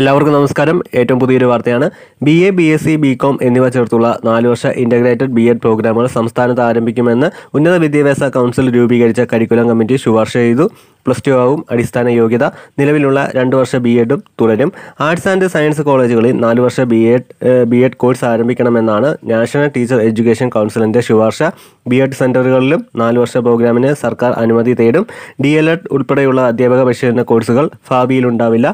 എല്ലാവർക്കും നമസ്കാരം ഏറ്റവും പുതിയൊരു വാർത്തയാണ് B A B S C B com എന്നിവ ചേർത്തുള്ള നാല് വർഷ ഇൻ്റഗ്രേറ്റഡ് ബി എഡ് പ്രോഗ്രാമുകൾ സംസ്ഥാനത്ത് ആരംഭിക്കുമെന്ന് ഉന്നത വിദ്യാഭ്യാസ കൗൺസിൽ രൂപീകരിച്ച കരിക്കുലം കമ്മിറ്റി ശുപാർശ ചെയ്തു പ്ലസ് ടു ആവും അടിസ്ഥാന യോഗ്യത നിലവിലുള്ള രണ്ട് വർഷ ബി എഡും തുടരും ആർട്സ് ആൻഡ് സയൻസ് കോളേജുകളിൽ നാല് വർഷ B Ed B Ed course ആരംഭിക്കണമെന്നാണ് നാഷണൽ ടീച്ചർ എഡ്യൂക്കേഷൻ കൗൺസിലിൻ്റെ ശുപാർശ ബി എഡ് സെൻറ്ററുകളിലും നാല് വർഷ പ്രോഗ്രാമിന് സർക്കാർ അനുമതി തേടും ഡി എൽ എഡ് ഉൾപ്പെടെയുള്ള അധ്യാപക പരിശീലന കോഴ്സുകൾ ഉണ്ടാവില്ല